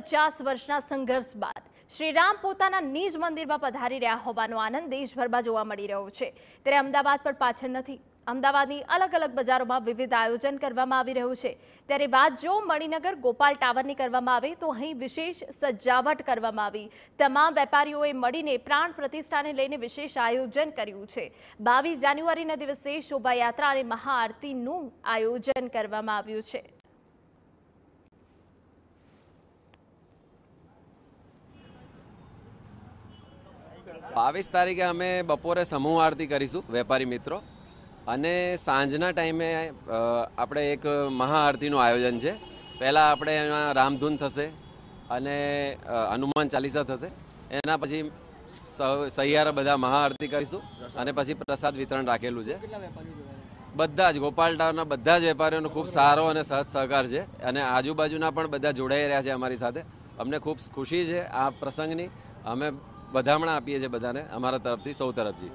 પચાસ વર્ષના સંઘર્ષ બાદ શ્રીરામ પોતાના નિજ મંદિરમાં પધારી રહ્યા હોવાનો આનંદ દેશભરમાં જોવા મળી રહ્યો છે ત્યારે અમદાવાદ પર પાછળ નથી અમદાવાદની અલગ અલગ બજારોમાં વિવિધ આયોજન કરવામાં આવી રહ્યું છે ત્યારે વાત જો મણિનગર ગોપાલ ટાવરની કરવામાં આવે તો અહીં વિશેષ સજાવટ કરવામાં આવી તમામ વેપારીઓએ મળીને પ્રાણ પ્રતિષ્ઠાને લઈને વિશેષ આયોજન કર્યું છે બાવીસ જાન્યુઆરીના દિવસે શોભાયાત્રા અને મહાઆરતીનું આયોજન કરવામાં આવ્યું છે બાવીસ તારીખે અમે બપોરે સમૂહ આરતી કરીશું વેપારી મિત્રો અને સાંજના ટાઈમે આપણે એક મહાઆરતીનું આયોજન છે પહેલાં આપણે એમાં રામધૂન થશે અને હનુમાન ચાલીસા થશે એના પછી સહિયારા બધા મહાઆરતી કરીશું અને પછી પ્રસાદ વિતરણ રાખેલું છે બધા જ ગોપાલટાવના બધા જ વેપારીઓનો ખૂબ સારો અને સહજ સહકાર છે અને આજુબાજુના પણ બધા જોડાઈ રહ્યા છે અમારી સાથે અમને ખૂબ ખુશી છે આ પ્રસંગની અમે વધામણા આપીએ છીએ બધાને અમારા તરફથી સૌ તરફથી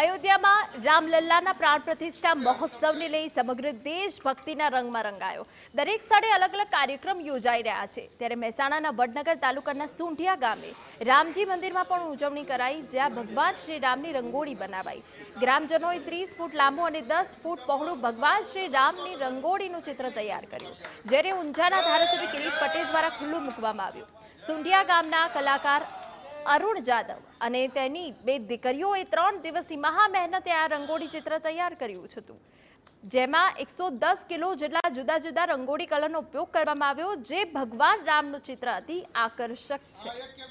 અયોધ્યામાં રામલલ્લાના પ્રાણ પ્રતિષ્ઠા મહોત્સવને લઈ સમગ્ર દેશ ભક્તિના રંગમાં રંગાયો દરેક સ્થળે અલગ અલગ કાર્યક્રમ યોજાઈ રહ્યા છે ત્યારે મહેસાણાના વડનગર તાલુકાના સુંઢિયા ગામે રામજી મંદિરમાં પણ ઉજવણી કરાઈ જ્યાં ભગવાન શ્રી રામની રંગોળી બનાવાઈ ગ્રામજનોએ ત્રીસ ફૂટ લાંબો અને દસ ફૂટ પહોળું ભગવાન શ્રી રામની રંગોળીનું ચિત્ર તૈયાર કર્યું જ્યારે ઊંઝાના ધારાસભ્ય કિરીટ પટેલ દ્વારા ખુલ્લું મૂકવામાં આવ્યું સુંઢિયા ગામના કલાકાર અરુણ જાદવ અને તેની બે દીકરીઓએ ત્રણ દિવસની મહા મહેનતે આ રંગોળી ચિત્ર તૈયાર કર્યું હતું જેમાં એકસો દસ કિલો જેટલા જુદા જુદા રંગોળી કલરનો ઉપયોગ કરવામાં આવ્યો જે ભગવાન રામનું ચિત્ર અતિ આકર્ષક છે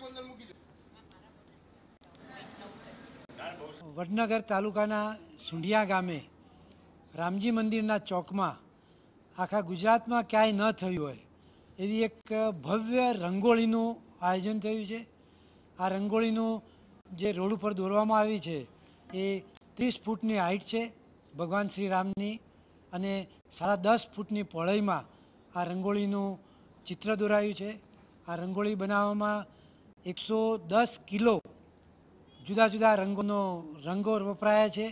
વડનગર તાલુકાના સુંઢિયા ગામે રામજી મંદિરના ચોકમાં આખા ગુજરાતમાં ક્યાંય ન થયું હોય એવી એક ભવ્ય રંગોળીનું આયોજન થયું છે આ રંગોળીનું જે રોડ ઉપર દોરવામાં આવી છે એ ત્રીસ ફૂટની હાઇટ છે ભગવાન શ્રી રામની અને સાડા દસ ફૂટની પહોળાઈમાં આ રંગોળીનું ચિત્ર દોરાયું છે આ રંગોળી બનાવવામાં એકસો દસ કિલો જુદા જુદા રંગોનો રંગો વપરાયા છે